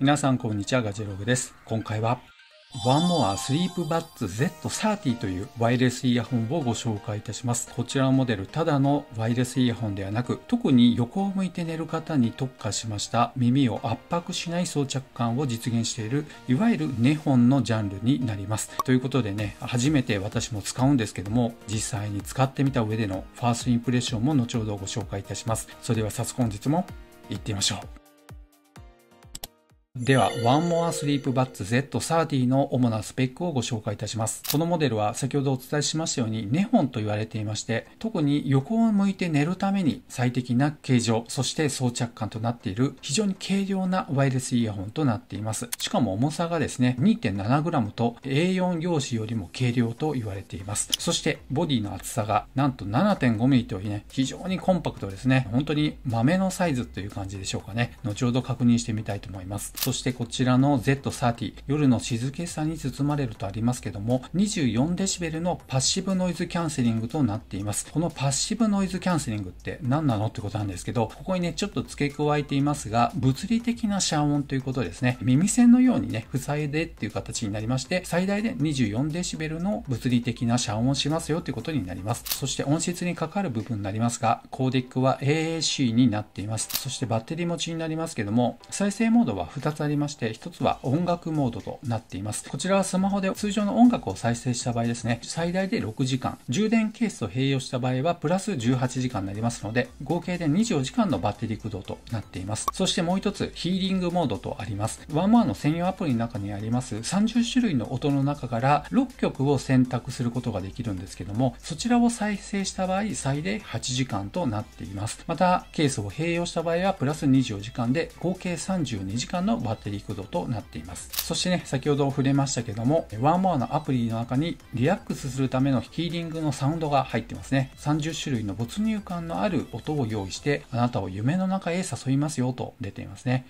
皆さんこんにちは、ガジェログです。今回はワンモアスリープバッツ Z30 というワイヤレスイヤホンをご紹介いたします。こちらのモデル、ただのワイヤレスイヤホンではなく、特に横を向いて寝る方に特化しました耳を圧迫しない装着感を実現している、いわゆるネホンのジャンルになります。ということでね、初めて私も使うんですけども、実際に使ってみた上でのファーストインプレッションも後ほどご紹介いたします。それでは早速本日も行ってみましょう。では、ワンモアスリープバッツ Z30 の主なスペックをご紹介いたします。このモデルは先ほどお伝えしましたようにホ本と言われていまして、特に横を向いて寝るために最適な形状、そして装着感となっている非常に軽量なワイヤレスイヤホンとなっています。しかも重さがですね、2.7g と A4 用紙よりも軽量と言われています。そしてボディの厚さがなんと 7.5mm というね、非常にコンパクトですね。本当に豆のサイズという感じでしょうかね。後ほど確認してみたいと思います。そしてこちらの Z30、夜の静けさに包まれるとありますけども、24デシベルのパッシブノイズキャンセリングとなっています。このパッシブノイズキャンセリングって何なのってことなんですけど、ここにね、ちょっと付け加えていますが、物理的な遮音ということですね。耳栓のようにね、塞いでっていう形になりまして、最大で24デシベルの物理的な遮音をしますよていうことになります。そして音質にかかる部分になりますが、コーデックは AAC になっています。そしてバッテリー持ちになりますけども、再生モードは2つつありまして、1つは音楽モードとなっています。こちらはスマホで通常の音楽を再生した場合ですね、最大で6時間、充電ケースと併用した場合はプラス18時間になりますので、合計で24時間のバッテリー駆動となっています。そしてもう1つ、ヒーリングモードとあります。ワンワンの専用アプリの中にあります30種類の音の中から6曲を選択することができるんですけども、そちらを再生した場合、最大8時間となっています。また、ケースを併用した場合はプラス24時間で合計32時間のバッテリー駆動となっています。そしてね、先ほど触れましたけども、ワンモアのアプリの中にリラックスするためのヒーリングのサウンドが入ってますね。30種類の没入感のある音を用意して、あなたを夢の中へ誘いますよと出ていますね。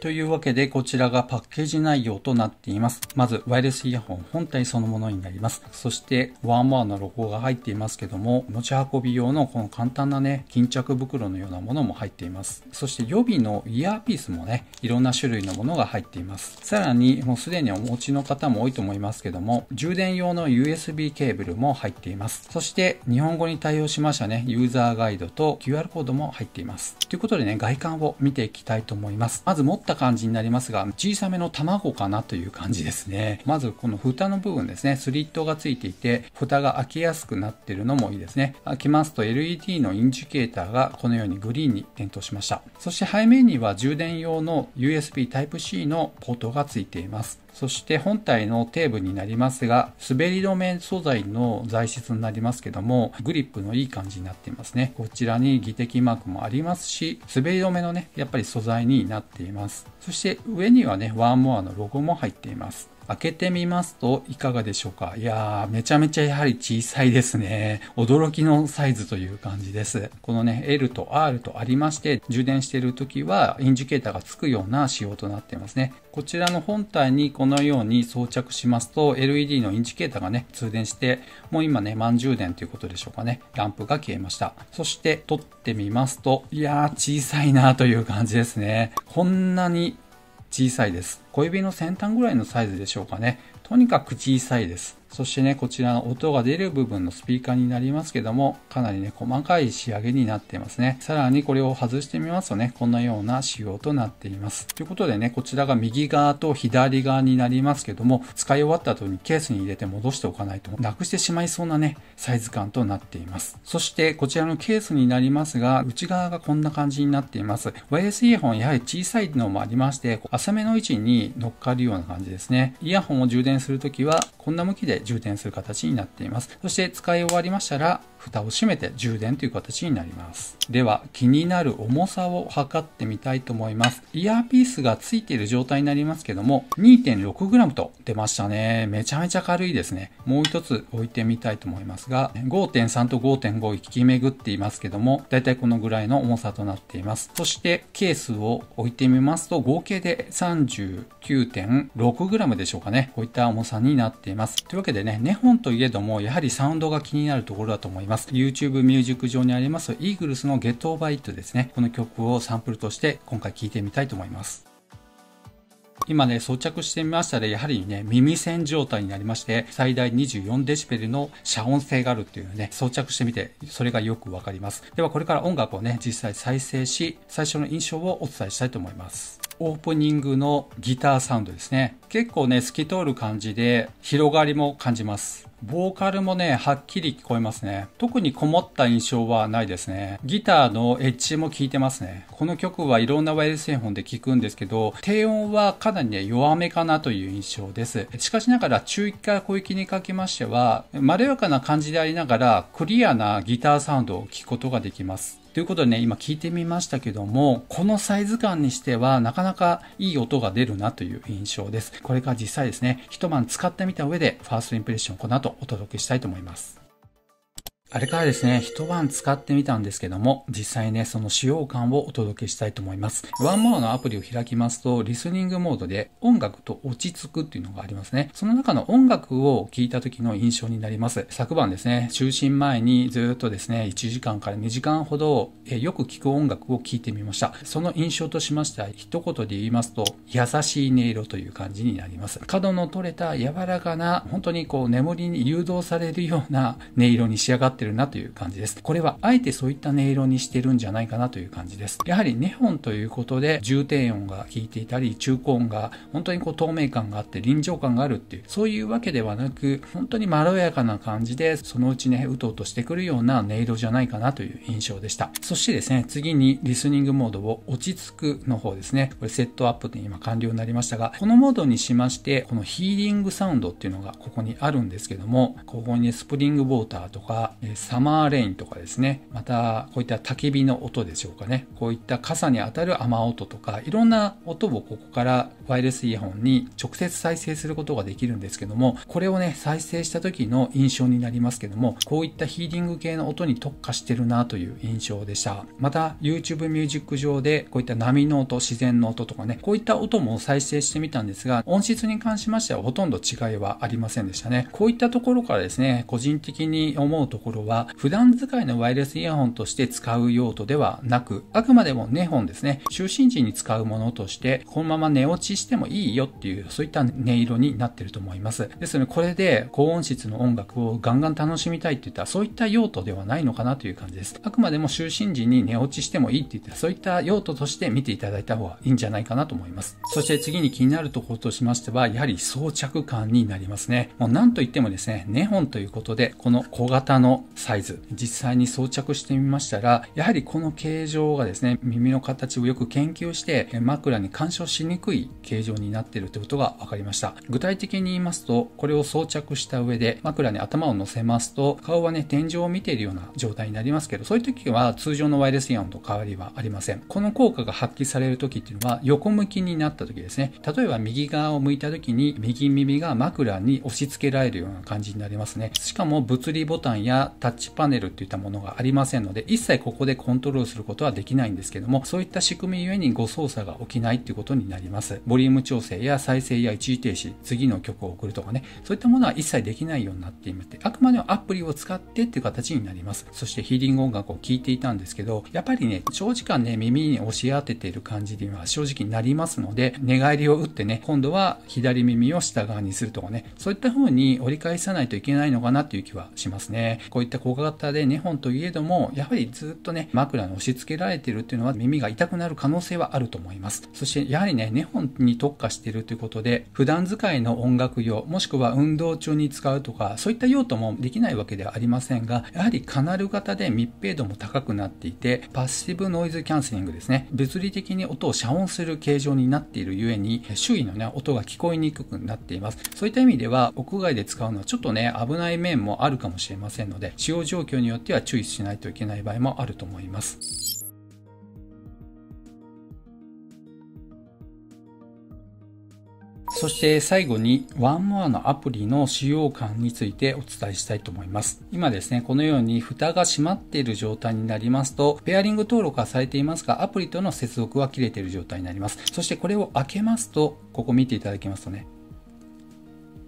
というわけで、こちらがパッケージ内容となっています。まず、ワイヤレスイヤホン本体そのものになります。そして、ワンワンのロゴが入っていますけども、持ち運び用のこの簡単なね、巾着袋のようなものも入っています。そして、予備のイヤーピースもね、いろんな種類のものが入っています。さらに、もうすでにお持ちの方も多いと思いますけども、充電用の USB ケーブルも入っています。そして、日本語に対応しましたね、ユーザーガイドと QR コードも入っています。ということでね、外観を見ていきたいと思います。まず、持っった感じになりますが、小さめの卵かなという感じですね。まずこの蓋の部分ですね、スリットがついていて、蓋が開けやすくなってるのもいいですね。開けますと LED のインジケーターがこのようにグリーンに点灯しました。そして背面には充電用の USB Type-C のポートがついています。そして本体の底部になりますが、滑り止め素材の材質になりますけども、グリップのいい感じになっていますね。こちらに技的マークもありますし、滑り止めのね、やっぱり素材になっています。そして上にはね、ワンモアのロゴも入っています。開けてみますといかがでしょうかいやー、めちゃめちゃやはり小さいですね。驚きのサイズという感じです。このね、L と R とありまして、充電している時はインジケーターがつくような仕様となっていますね。こちらの本体にこのように装着しますと、LED のインジケーターがね、通電して、もう今ね、満充電ということでしょうかね。ランプが消えました。そして、撮ってみますと、いやー、小さいなという感じですね。こんなに小さいです。小指の先端ぐらいのサイズでしょうかね。とにかく小さいです。そしてね、こちらの音が出る部分のスピーカーになりますけども、かなりね、細かい仕上げになっていますね。さらにこれを外してみますとね、こんなような仕様となっています。ということでね、こちらが右側と左側になりますけども、使い終わった後にケースに入れて戻しておかないと、なくしてしまいそうなね、サイズ感となっています。そしてこちらのケースになりますが、内側がこんな感じになっています。ワイヤレスイヤホン、やはり小さいのもありまして、浅めの位置に乗っかるような感じですね。イヤホンを充電するときは、こんな向きでで充電する形になっています。そして使い終わりましたら、蓋を閉めて充電という形になります。では、気になる重さを測ってみたいと思います。イヤーピースが付いている状態になりますけども、2.6g と出ましたね。めちゃめちゃ軽いですね。もう一つ置いてみたいと思いますが、5.3と5.5引き巡っていますけども、だいたいこのぐらいの重さとなっています。そして、ケースを置いてみますと、合計で 39.6g でしょうかね。こういった重さになっています。というわけけでね、ネホンといえども、やはりサウンドが気になるところだと思います。YouTube ミュージック上にあります、イーグルスのゲットオーバーイットですね。この曲をサンプルとして今回聴いてみたいと思います。今ね、装着してみましたら、やはりね、耳栓状態になりまして、最大24デシベルの遮音性があるっていうね、装着してみて、それがよくわかります。では、これから音楽をね、実際再生し、最初の印象をお伝えしたいと思います。オープニングのギターサウンドですね。結構ね、透き通る感じで広がりも感じます。ボーカルもね、はっきり聞こえますね。特にこもった印象はないですね。ギターのエッジも効いてますね。この曲はいろんなワイヤレスイヤホンで聞くんですけど、低音はかなりね、弱めかなという印象です。しかしながら、中域から小域にかけましては、まろやかな感じでありながら、クリアなギターサウンドを聞くことができます。ということでね、今聞いてみましたけども、このサイズ感にしてはなかなかいい音が出るなという印象です。これから実際ですね、一晩使ってみた上でファーストインプレッションをこの後お届けしたいと思います。あれからですね、一晩使ってみたんですけども、実際ね、その使用感をお届けしたいと思います。ワンモアのアプリを開きますと、リスニングモードで音楽と落ち着くっていうのがありますね。その中の音楽を聴いた時の印象になります。昨晩ですね、就寝前にずっとですね、1時間から2時間ほど、えよく聴く音楽を聴いてみました。その印象としましては、一言で言いますと、優しい音色という感じになります。角の取れた柔らかな、本当にこう眠りに誘導されるような音色に仕上がってってるなという感じです。これはあえてそういった音色にしてるんじゃないかなという感じです。やはりネオンということで重低音が効いていたり、中高音が本当にこう透明感があって臨場感があるっていう、そういうわけではなく、本当にまろやかな感じで、そのうちね、うとうとしてくるような音色じゃないかなという印象でした。そしてですね、次にリスニングモードを落ち着くの方ですね。これセットアップで今完了になりましたが、このモードにしまして、このヒーリングサウンドっていうのがここにあるんですけども、ここにスプリングウォーターとか、サマーレインとかですね、またこういった焚き火の音でしょうかね、こういった傘に当たる雨音とか、いろんな音をここからワイヤレスイヤホンに直接再生することができるんですけども、これをね、再生した時の印象になりますけども、こういったヒーリング系の音に特化してるなという印象でした。また YouTube ミュージック上でこういった波の音、自然の音とかね、こういった音も再生してみたんですが、音質に関しましてはほとんど違いはありませんでしたね。こういったところからですね、個人的に思うところは普段使いのワイヤレスイヤホンとして使う用途ではなく、あくまでもネホンですね、就寝時に使うものとして、このまま寝落ちしてもいいよっていう、そういった音色になってると思います。ですので、これで高音質の音楽をガンガン楽しみたいっていった、そういった用途ではないのかなという感じです。あくまでも就寝時に寝落ちしてもいいっていった、そういった用途として見ていただいた方がいいんじゃないかなと思います。そして次に気になるところとしましては、やはり装着感になりますね。もう何と言ってもですね、ネホンということで、この小型のサイズ、実際に装着してみましたら、やはりこの形状がですね、耳の形をよく研究して、枕に干渉しにくい形状になっているということが分かりました。具体的に言いますと、これを装着した上で、枕に頭を乗せますと、顔はね、天井を見ているような状態になりますけど、そういう時は通常のワイヤレスイヤホンと変わりはありません。この効果が発揮される時っていうのは、横向きになった時ですね。例えば右側を向いた時に、右耳が枕に押し付けられるような感じになりますね。しかも物理ボタンやタッチパネルといったものがありませんので、一切ここでコントロールすることはできないんですけども、そういった仕組みゆえに誤操作が起きないということになります。ボリューム調整や再生や一時停止、次の曲を送るとかね、そういったものは一切できないようになっていまして、あくまでもアプリを使ってっていう形になります。そしてヒーリング音楽を聴いていたんですけど、やっぱりね、長時間ね、耳に押し当てている感じには正直になりますので、寝返りを打ってね、今度は左耳を下側にするとかね、そういった風に折り返さないといけないのかなという気はしますね。こういった小型で2本といえども、やはりずっとね、枕に押し付けられているていうのは耳が痛くなる可能性はあると思います。そしてやはりね、2本に特化しているということで、普段使いの音楽用、もしくは運動中に使うとか、そういった用途もできないわけではありませんが、やはりカナル型で密閉度も高くなっていて、パッシブノイズキャンセリングですね、物理的に音を遮音する形状になっているゆえに、周囲のね、音が聞こえにくくなっています。そういった意味では、屋外で使うのはちょっとね、危ない面もあるかもしれませんので、使用状況によっては注意しないといけない場合もあると思います。そして最後にワンモアのアプリの使用感についてお伝えしたいと思います。今ですね、このように蓋が閉まっている状態になりますと、ペアリング登録はされていますが、アプリとの接続は切れている状態になります。そしてこれを開けますと、ここ見ていただきますとね。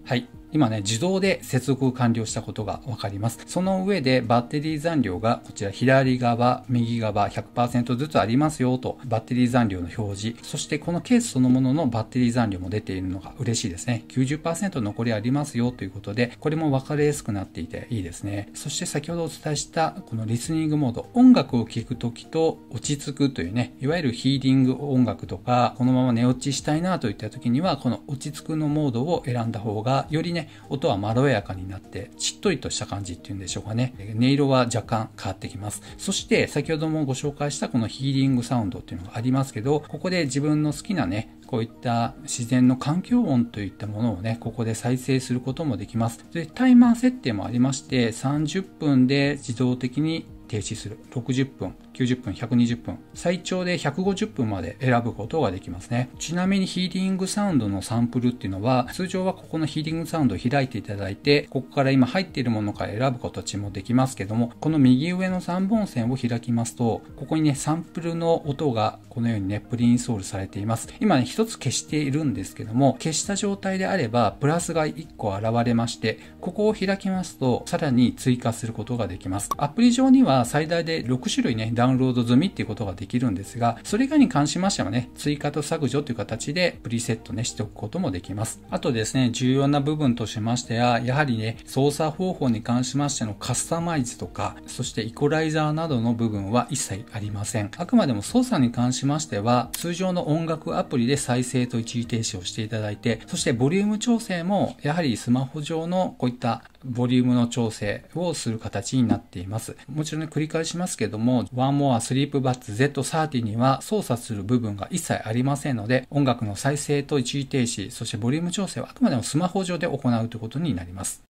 はい。今ね、自動で接続完了したことがわかります。その上でバッテリー残量がこちら左側、右側100%ずつありますよとバッテリー残量の表示、そしてこのケースそのもののバッテリー残量も出ているのが嬉しいですね。90%残りありますよということで、これも分かりやすくなっていていいですね。そして先ほどお伝えしたこのリスニングモード、音楽を聴くときと落ち着くというね、いわゆるヒーリング音楽とか、このまま寝落ちしたいなといったときには、この落ち着くのモードを選んだ方が、よりね、ね、音はまろやかになって、ちっとりとした感じっていうんでしょうかね。音色は若干変わってきます。そして、先ほどもご紹介したこのヒーリングサウンドっていうのがありますけど、ここで自分の好きなね、こういった自然の環境音といったものをね、ここで再生することもできます。で、タイマー設定もありまして、30分で自動的に停止する。60分、90分、120分、最長で150分まで選ぶことができますね。ちなみにヒーリングサウンドのサンプルっていうのは、通常はここのヒーリングサウンドを開いていただいて、ここから今入っているものから選ぶ形もできますけども、この右上の3本線を開きますと、ここにね、サンプルの音がこのようにね、プリインソールされています。今ね、一つ消しているんですけども、消した状態であれば、プラスが1個現れまして、ここを開きますと、さらに追加することができます。アプリ上には最大で6種類ね、ダウンロード済みっていうことができるんですが、それ以外に関しましてはね、追加と削除という形でプリセットね、しておくこともできます。あとですね、重要な部分としましては、やはりね、操作方法に関しましてのカスタマイズとか、そしてイコライザーなどの部分は一切ありません。あくまでも操作に関しましては、通常の音楽アプリで再再生と一時停止をしていただいて、そしてボリューム調整も、やはりスマホ上のこういったボリュームの調整をする形になっています。もちろん、ね、繰り返しますけども、ワンモアスリープバッツ Z30 には操作する部分が一切ありませんので、音楽の再生と一時停止、そしてボリューム調整はあくまでもスマホ上で行うということになります。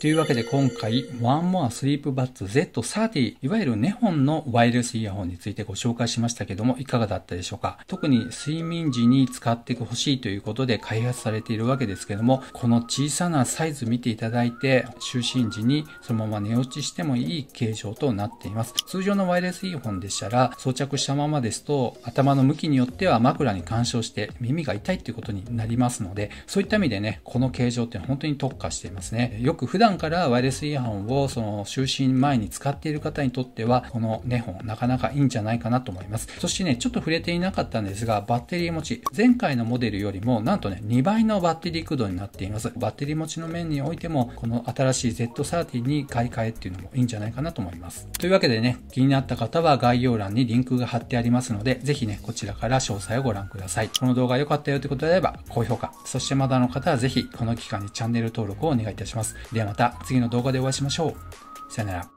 というわけで今回、One More Sleep Buds Z30、いわゆるネホンのワイヤレスイヤホンについてご紹介しましたけども、いかがだったでしょうか特に睡眠時に使ってほしいということで開発されているわけですけども、この小さなサイズ見ていただいて、就寝時にそのまま寝落ちしてもいい形状となっています。通常のワイヤレスイヤホンでしたら、装着したままですと、頭の向きによっては枕に干渉して耳が痛いということになりますので、そういった意味でね、この形状って本当に特化していますね。よく普段段からワイヤレスイヤホンをその就寝前に使っている方にとっては、この2本なかなかいいんじゃないかなと思います。そしてね、ちょっと触れていなかったんですが、バッテリー持ち。前回のモデルよりも、なんとね、2倍のバッテリー駆動になっています。バッテリー持ちの面においても、この新しい Z30 に買い替えっていうのもいいんじゃないかなと思います。というわけでね、気になった方は概要欄にリンクが貼ってありますので、ぜひね、こちらから詳細をご覧ください。この動画良かったよってことであれば、高評価。そしてまだの方はぜひ、この期間にチャンネル登録をお願いいたします。ではまた次の動画でお会いしましょう。さよなら。